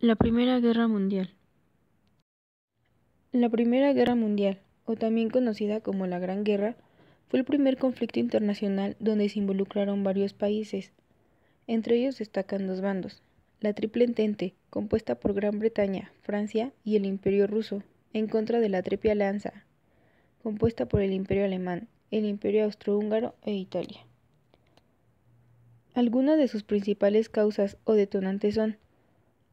La Primera Guerra Mundial. La Primera Guerra Mundial, o también conocida como la Gran Guerra, fue el primer conflicto internacional donde se involucraron varios países. Entre ellos destacan dos bandos, la Triple Entente, compuesta por Gran Bretaña, Francia y el Imperio Ruso, en contra de la Triple Alianza, compuesta por el Imperio Alemán, el Imperio Austrohúngaro e Italia. Algunas de sus principales causas o detonantes son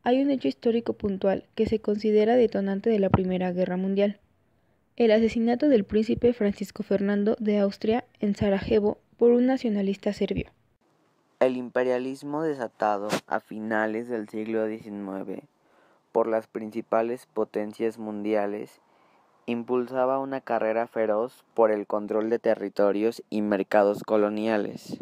hay un hecho histórico puntual que se considera detonante de la Primera Guerra Mundial. El asesinato del príncipe Francisco Fernando de Austria en Sarajevo por un nacionalista serbio. El imperialismo desatado a finales del siglo XIX por las principales potencias mundiales impulsaba una carrera feroz por el control de territorios y mercados coloniales.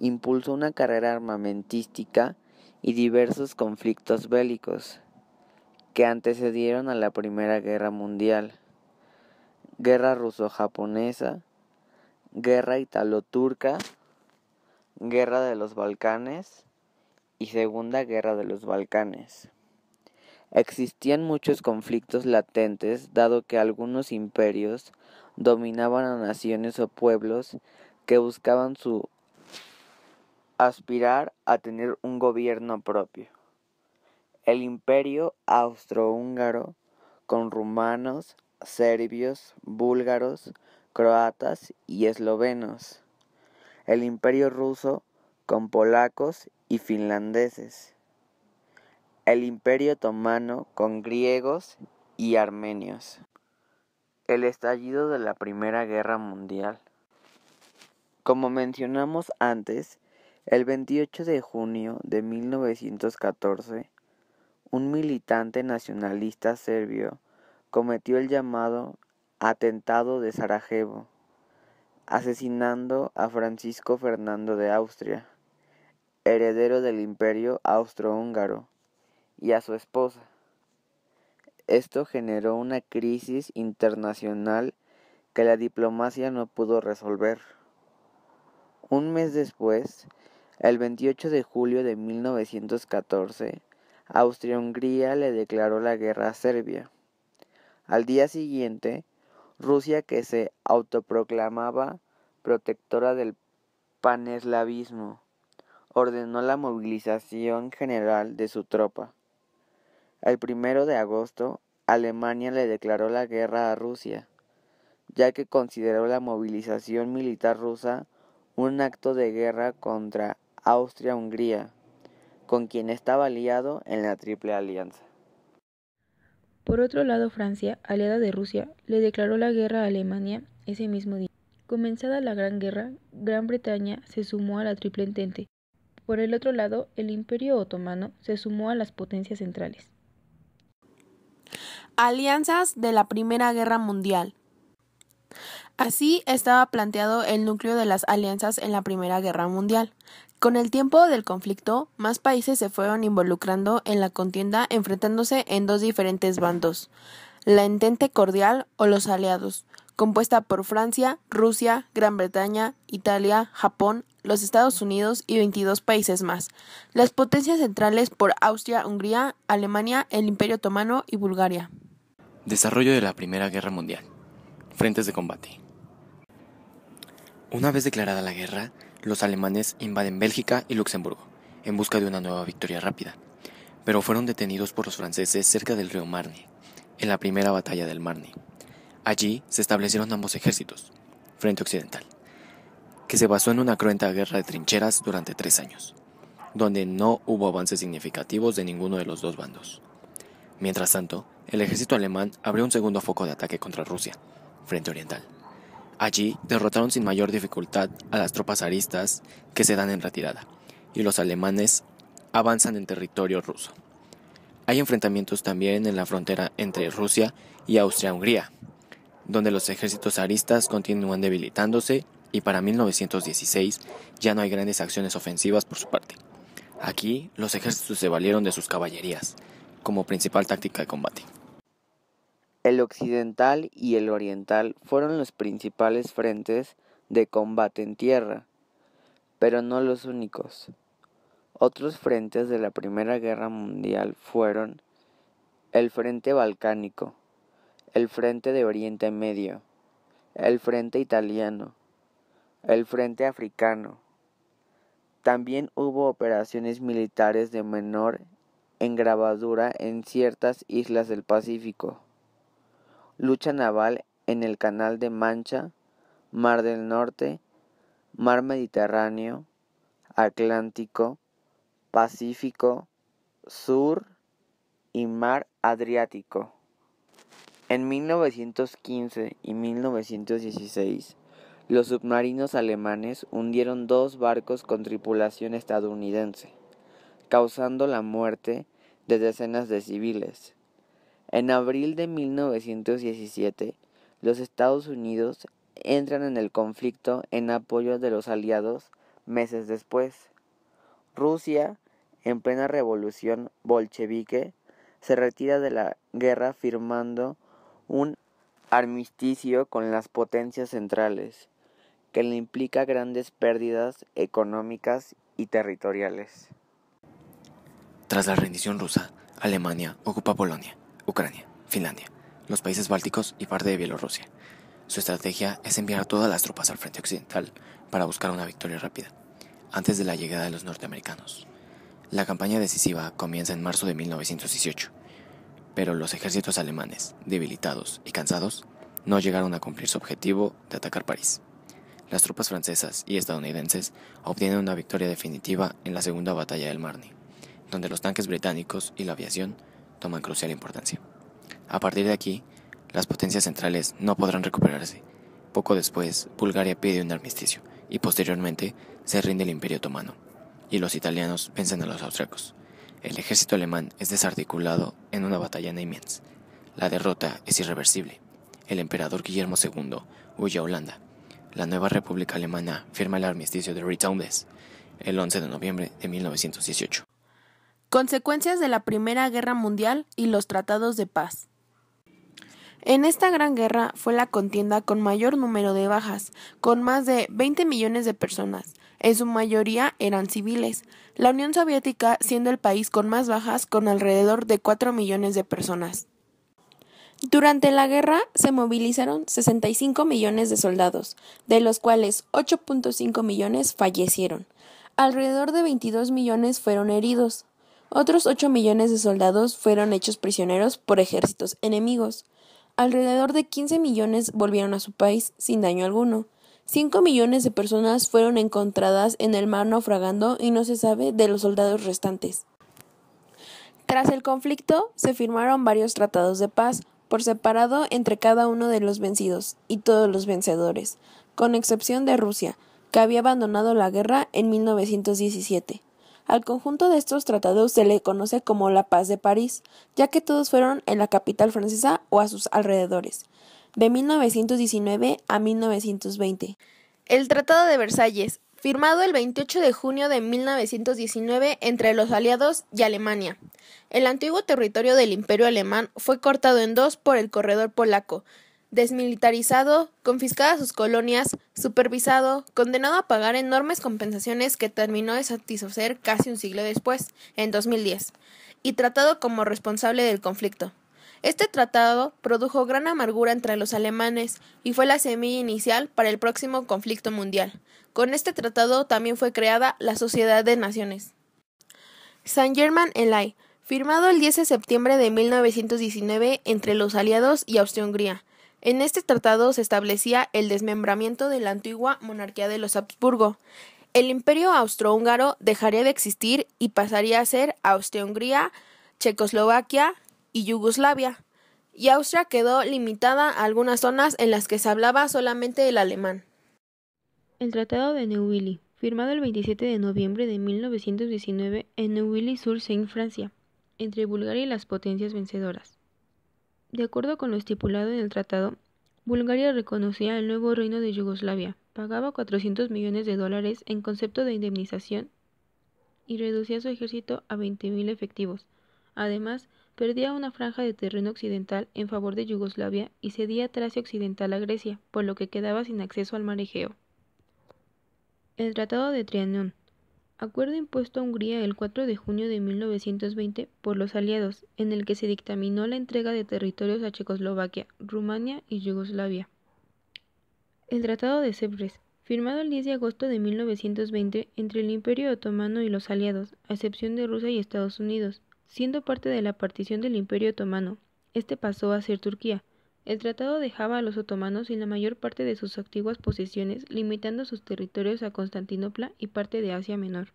Impulsó una carrera armamentística y diversos conflictos bélicos que antecedieron a la Primera Guerra Mundial, Guerra Ruso-Japonesa, Guerra Italo-Turca, Guerra de los Balcanes y Segunda Guerra de los Balcanes. Existían muchos conflictos latentes dado que algunos imperios dominaban a naciones o pueblos que buscaban su aspirar a tener un gobierno propio. El imperio austrohúngaro, con rumanos, serbios, búlgaros, croatas y eslovenos. El imperio ruso, con polacos y finlandeses. El imperio otomano, con griegos y armenios. El estallido de la Primera Guerra Mundial. Como mencionamos antes, el 28 de junio de 1914, un militante nacionalista serbio cometió el llamado atentado de Sarajevo, asesinando a Francisco Fernando de Austria, heredero del imperio austrohúngaro, y a su esposa. Esto generó una crisis internacional que la diplomacia no pudo resolver. Un mes después, el 28 de julio de 1914, Austria-Hungría le declaró la guerra a Serbia. Al día siguiente, Rusia, que se autoproclamaba protectora del paneslavismo, ordenó la movilización general de su tropa. El primero de agosto, Alemania le declaró la guerra a Rusia, ya que consideró la movilización militar rusa un acto de guerra contra Austria-Hungría, con quien estaba aliado en la Triple Alianza. Por otro lado, Francia, aliada de Rusia, le declaró la guerra a Alemania ese mismo día. Comenzada la Gran Guerra, Gran Bretaña se sumó a la Triple Entente. Por el otro lado, el Imperio Otomano se sumó a las potencias centrales. Alianzas de la Primera Guerra Mundial. Así estaba planteado el núcleo de las alianzas en la Primera Guerra Mundial, con el tiempo del conflicto, más países se fueron involucrando en la contienda enfrentándose en dos diferentes bandos, la Entente Cordial o los Aliados, compuesta por Francia, Rusia, Gran Bretaña, Italia, Japón, los Estados Unidos y 22 países más, las potencias centrales por Austria, Hungría, Alemania, el Imperio Otomano y Bulgaria. Desarrollo de la Primera Guerra Mundial. Frentes de combate. Una vez declarada la guerra, los alemanes invaden Bélgica y Luxemburgo, en busca de una nueva victoria rápida, pero fueron detenidos por los franceses cerca del río Marne, en la primera batalla del Marne. Allí se establecieron ambos ejércitos, frente occidental, que se basó en una cruenta guerra de trincheras durante tres años, donde no hubo avances significativos de ninguno de los dos bandos. Mientras tanto, el ejército alemán abrió un segundo foco de ataque contra Rusia, frente oriental. Allí derrotaron sin mayor dificultad a las tropas aristas que se dan en retirada, y los alemanes avanzan en territorio ruso. Hay enfrentamientos también en la frontera entre Rusia y Austria-Hungría, donde los ejércitos aristas continúan debilitándose y para 1916 ya no hay grandes acciones ofensivas por su parte. Aquí los ejércitos se valieron de sus caballerías como principal táctica de combate. El occidental y el oriental fueron los principales frentes de combate en tierra, pero no los únicos. Otros frentes de la Primera Guerra Mundial fueron el Frente Balcánico, el Frente de Oriente Medio, el Frente Italiano, el Frente Africano. También hubo operaciones militares de menor engravadura en ciertas islas del Pacífico lucha naval en el Canal de Mancha, Mar del Norte, Mar Mediterráneo, Atlántico, Pacífico, Sur y Mar Adriático. En 1915 y 1916, los submarinos alemanes hundieron dos barcos con tripulación estadounidense, causando la muerte de decenas de civiles. En abril de 1917, los Estados Unidos entran en el conflicto en apoyo de los aliados meses después. Rusia, en plena revolución bolchevique, se retira de la guerra firmando un armisticio con las potencias centrales, que le implica grandes pérdidas económicas y territoriales. Tras la rendición rusa, Alemania ocupa Polonia Ucrania, Finlandia, los países bálticos y parte de Bielorrusia. Su estrategia es enviar a todas las tropas al frente occidental para buscar una victoria rápida, antes de la llegada de los norteamericanos. La campaña decisiva comienza en marzo de 1918, pero los ejércitos alemanes, debilitados y cansados, no llegaron a cumplir su objetivo de atacar París. Las tropas francesas y estadounidenses obtienen una victoria definitiva en la Segunda Batalla del Marne, donde los tanques británicos y la aviación toman crucial importancia. A partir de aquí, las potencias centrales no podrán recuperarse. Poco después, Bulgaria pide un armisticio y posteriormente se rinde el Imperio Otomano y los italianos vencen a los austriacos. El ejército alemán es desarticulado en una batalla en Amiens. La derrota es irreversible. El emperador Guillermo II huye a Holanda. La nueva República Alemana firma el armisticio de Ritz el 11 de noviembre de 1918. Consecuencias de la Primera Guerra Mundial y los tratados de paz. En esta gran guerra fue la contienda con mayor número de bajas, con más de 20 millones de personas. En su mayoría eran civiles, la Unión Soviética siendo el país con más bajas con alrededor de 4 millones de personas. Durante la guerra se movilizaron 65 millones de soldados, de los cuales 8.5 millones fallecieron. Alrededor de 22 millones fueron heridos, otros 8 millones de soldados fueron hechos prisioneros por ejércitos enemigos. Alrededor de 15 millones volvieron a su país sin daño alguno. 5 millones de personas fueron encontradas en el mar naufragando y no se sabe de los soldados restantes. Tras el conflicto, se firmaron varios tratados de paz, por separado entre cada uno de los vencidos y todos los vencedores, con excepción de Rusia, que había abandonado la guerra en 1917. Al conjunto de estos tratados se le conoce como la Paz de París, ya que todos fueron en la capital francesa o a sus alrededores, de 1919 a 1920. El Tratado de Versalles, firmado el 28 de junio de 1919 entre los aliados y Alemania. El antiguo territorio del Imperio alemán fue cortado en dos por el corredor polaco, desmilitarizado, confiscadas sus colonias, supervisado, condenado a pagar enormes compensaciones que terminó de satisfacer casi un siglo después, en 2010, y tratado como responsable del conflicto. Este tratado produjo gran amargura entre los alemanes y fue la semilla inicial para el próximo conflicto mundial. Con este tratado también fue creada la Sociedad de Naciones. Saint Germain en firmado el 10 de septiembre de 1919 entre los aliados y Austria-Hungría en este tratado se establecía el desmembramiento de la antigua monarquía de los Habsburgo. El imperio austrohúngaro dejaría de existir y pasaría a ser Austria-Hungría, Checoslovaquia y Yugoslavia. Y Austria quedó limitada a algunas zonas en las que se hablaba solamente el alemán. El Tratado de Neuilly, firmado el 27 de noviembre de 1919 en Neuilly-sur-Seine, Francia, entre Bulgaria y las potencias vencedoras. De acuerdo con lo estipulado en el tratado, Bulgaria reconocía el nuevo reino de Yugoslavia, pagaba 400 millones de dólares en concepto de indemnización y reducía su ejército a 20.000 efectivos. Además, perdía una franja de terreno occidental en favor de Yugoslavia y cedía Tracia Occidental a Grecia, por lo que quedaba sin acceso al mar Egeo. El Tratado de Trianón acuerdo impuesto a Hungría el 4 de junio de 1920 por los aliados, en el que se dictaminó la entrega de territorios a Checoslovaquia, Rumania y Yugoslavia. El Tratado de Sevres, firmado el 10 de agosto de 1920 entre el Imperio Otomano y los aliados, a excepción de Rusia y Estados Unidos, siendo parte de la partición del Imperio Otomano. Este pasó a ser Turquía, el tratado dejaba a los otomanos en la mayor parte de sus antiguas posesiones, limitando sus territorios a Constantinopla y parte de Asia Menor.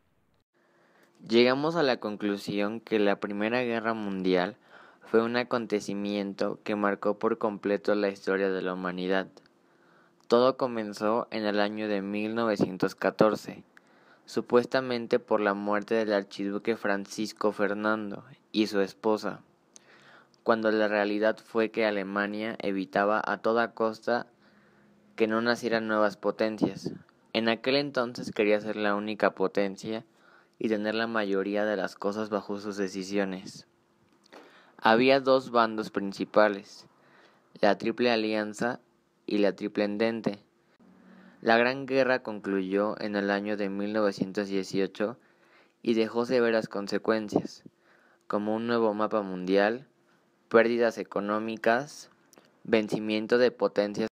Llegamos a la conclusión que la Primera Guerra Mundial fue un acontecimiento que marcó por completo la historia de la humanidad. Todo comenzó en el año de 1914, supuestamente por la muerte del archiduque Francisco Fernando y su esposa, cuando la realidad fue que Alemania evitaba a toda costa que no nacieran nuevas potencias. En aquel entonces quería ser la única potencia y tener la mayoría de las cosas bajo sus decisiones. Había dos bandos principales, la Triple Alianza y la Triple Endente. La Gran Guerra concluyó en el año de 1918 y dejó severas consecuencias, como un nuevo mapa mundial, pérdidas económicas, vencimiento de potencias